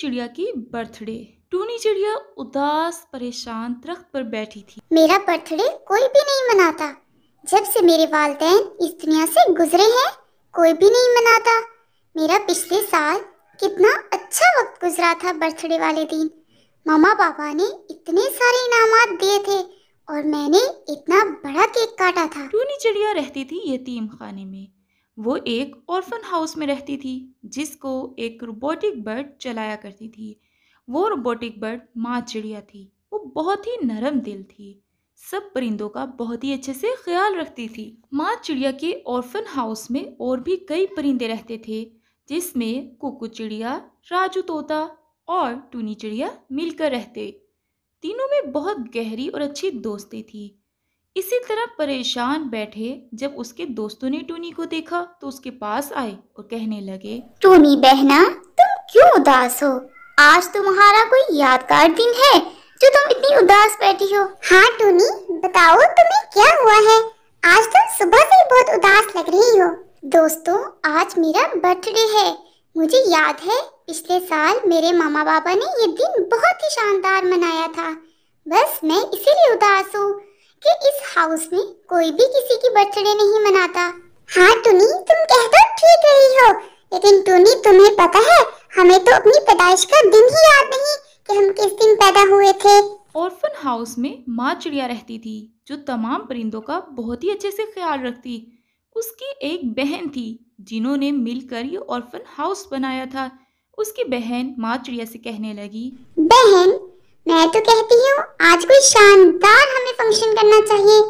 चिड़िया की बर्थडे टूनी चिड़िया उदास परेशान दरख्त पर बैठी थी मेरा बर्थडे कोई भी नहीं मनाता जब से मेरे वालदेन इस दुनिया से गुजरे हैं कोई भी नहीं मनाता मेरा पिछले साल कितना अच्छा वक्त गुजरा था बर्थडे वाले दिन मामा पापा ने इतने सारे इनाम दिए थे और मैंने इतना बड़ा केक काटा था टूनी चिड़िया रहती थी यतीम खाने में वो एक ऑर्फन हाउस में रहती थी जिसको एक रोबोटिक बर्ड चलाया करती थी वो रोबोटिक बर्ड माँ चिड़िया थी वो बहुत ही नरम दिल थी सब परिंदों का बहुत ही अच्छे से ख्याल रखती थी माँ चिड़िया के ऑर्फन हाउस में और भी कई परिंदे रहते थे जिसमें कुकू चिड़िया राजू तोता और टूनी चिड़िया मिलकर रहते तीनों में बहुत गहरी और अच्छी दोस्ती थी इसी तरह परेशान बैठे जब उसके दोस्तों ने टूनी को देखा तो उसके पास आए और कहने लगे टूनी बहना तुम क्यों उदास हो आज तुम्हारा कोई यादगार दिन है जो तुम इतनी उदास बैठी हो हाँ टूनी बताओ तुम्हें क्या हुआ है आज तुम सुबह से बहुत उदास लग रही हो दोस्तों आज मेरा बर्थडे है मुझे याद है पिछले साल मेरे मामा बाबा ने ये दिन बहुत ही शानदार मनाया था बस मैं इसीलिए उदास हूँ कि इस हाउस में कोई भी किसी की बर्थडे नहीं मनाता हाँ टूनी तुम कह तो ठीक रही हो लेकिन टूनी तुम्हें पता है हमें तो अपनी पैदाइश का दिन ही याद नहीं कि हम किस दिन पैदा हुए थे ऑर्फन हाउस में माँ चिड़िया रहती थी जो तमाम परिंदों का बहुत ही अच्छे से ख्याल रखती उसकी एक बहन थी जिन्होंने मिलकर ये ऑर्फन हाउस बनाया था उसकी बहन माँ चिड़िया से कहने लगी बहन मैं तो कहती हूँ आज कोई शानदार हमें फंक्शन करना चाहिए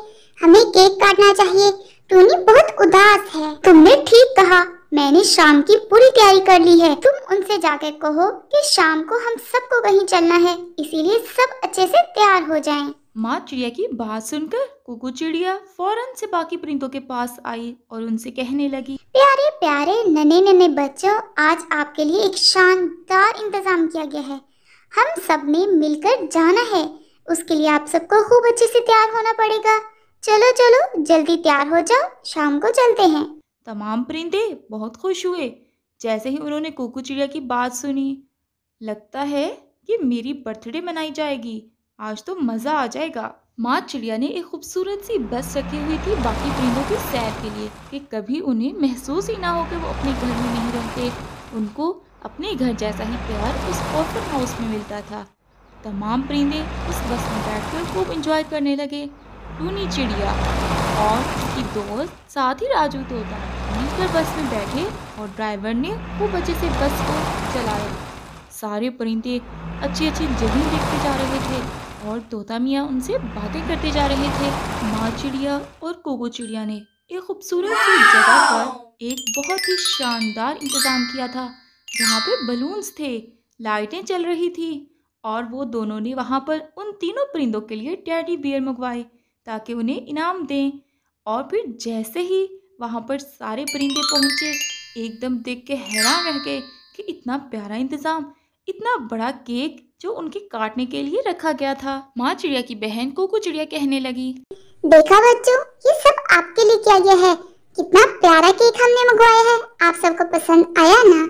हमें केक काटना चाहिए टोनी बहुत उदास है तुमने ठीक कहा मैंने शाम की पूरी तैयारी कर ली है तुम उनसे जाकर कहो कि शाम को हम सबको कहीं चलना है इसीलिए सब अच्छे से तैयार हो जाएं। माँ चिड़िया की बात सुनकर कुकु चिड़िया फौरन से बाकी परिंदों के पास आई और उनसे कहने लगी प्यारे प्यारे नन्हे नन्हे बच्चों आज आपके लिए एक शानदार इंतजाम किया गया है हम सब ने मिलकर जाना है उसके लिए आप सबको खूब अच्छे से तैयार होना पड़ेगा चलो चलो जल्दी तैयार हो जाओ शाम को चलते हैं तमाम परिंदे बहुत खुश हुए जैसे ही उन्होंने कुकू चिड़िया की बात सुनी लगता है कि मेरी बर्थडे मनाई जाएगी आज तो मज़ा आ जाएगा माँ चिड़िया ने एक खूबसूरत सी बस रखी हुई थी बाकी परिंदों की सैर के लिए कि कभी उन्हें महसूस ही ना हो कि वो अपने घर में नहीं रहते उनको अपने घर जैसा ही प्यार उस ऑफर हाउस में मिलता था तमाम परिंदे उस बस में बैठकर खूब इंजॉय करने लगे टूनी चिड़िया और उसकी दोस्त साथ ही राजू तोता मिलकर बस में बैठे और ड्राइवर ने खूब अच्छे से बस को चलाया सारे परिंदे अच्छी अच्छी जगह देखते जा रहे थे और तोता मियाँ उनसे बातें करते जा रहे थे माँ चिड़िया और कोको चिड़िया ने एक खूबसूरत सी जगह पर एक बहुत ही शानदार इंतज़ाम किया था जहाँ पे बलून्स थे लाइटें चल रही थी और वो दोनों ने वहाँ पर उन तीनों परिंदों के लिए टैडी बियर मंगवाए ताकि उन्हें इनाम दें और फिर जैसे ही वहाँ पर सारे परिंदे पहुँचे एकदम देख के हैरान रह गए कि इतना प्यारा इंतज़ाम इतना बड़ा केक जो उनके काटने के लिए रखा गया था माँ चिड़िया की बहन कोको चिड़िया कहने लगी देखा बच्चों ये सब आपके लिए किया गया है कितना प्यारा केक हमने मंगवाया है आप सबको पसंद आया ना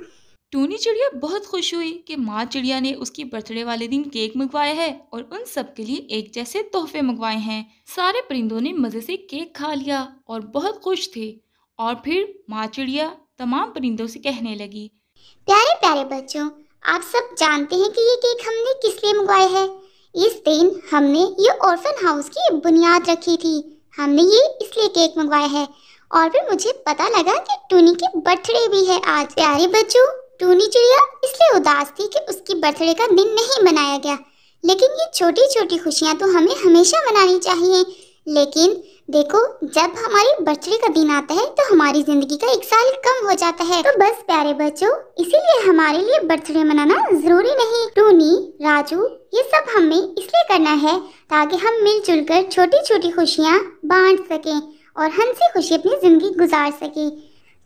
टूनी चिड़िया बहुत खुश हुई कि माँ चिड़िया ने उसकी बर्थडे वाले दिन केक मंगवाया है और उन सब के लिए एक जैसे तोहफे मंगवाए हैं सारे परिंदों ने मज़े से केक खा लिया और बहुत खुश थे और फिर माँ चिड़िया तमाम परिंदों से कहने लगी प्यारे प्यारे बच्चों आप सब जानते हैं कि ये केक हमने किस लिए मंगवाए है इस दिन हमने ये ऑर्फन हाउस की बुनियाद रखी थी हमने ये इसलिए केक मंगवाया है और फिर मुझे पता लगा कि टूनी की बर्थडे भी है आज प्यारे बच्चों टूनी चिड़िया इसलिए उदास थी कि उसकी बर्थडे का दिन नहीं मनाया गया लेकिन ये छोटी छोटी खुशियाँ तो हमें हमेशा मनानी चाहिए लेकिन देखो जब हमारी बर्थडे का दिन आता है तो हमारी ज़िंदगी का एक साल कम हो जाता है तो बस प्यारे बच्चों इसीलिए हमारे लिए बर्थडे मनाना ज़रूरी नहीं टूनी राजू ये सब हमें इसलिए करना है ताकि हम मिलजुल कर छोटी छोटी खुशियाँ बांट सकें और हंसी खुशी अपनी ज़िंदगी गुजार सकें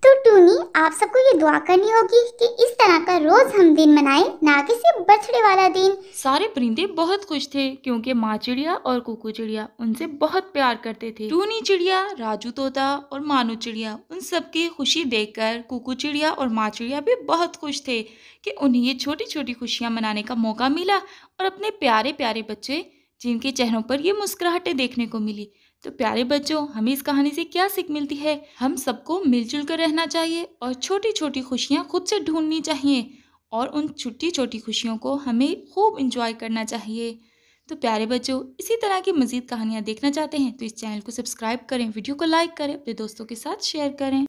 तो टूनी आप सबको ये दुआ करनी होगी कि इस तरह का रोज हम दिन मनाएं ना कि सिर्फ बर्थडे वाला दिन सारे परिंदे बहुत खुश थे क्योंकि माँ चिड़िया और कुकू चिड़िया उनसे बहुत प्यार करते थे टूनी चिड़िया राजू तोता और मानू चिड़िया उन सबकी खुशी कर कुकू चिड़िया और माँ चिड़िया भी बहुत खुश थे कि उन्हें ये छोटी छोटी खुशियाँ मनाने का मौका मिला और अपने प्यारे प्यारे बच्चे जिनके चेहरों पर ये मुस्कुराहटें देखने को मिली तो प्यारे बच्चों हमें इस कहानी से क्या सीख मिलती है हम सबको मिलजुल कर रहना चाहिए और छोटी छोटी खुशियाँ खुद से ढूंढनी चाहिए और उन छोटी छोटी खुशियों को हमें खूब इंजॉय करना चाहिए तो प्यारे बच्चों इसी तरह की मज़ीद कहानियाँ देखना चाहते हैं तो इस चैनल को सब्सक्राइब करें वीडियो को लाइक करें अपने दोस्तों के साथ शेयर करें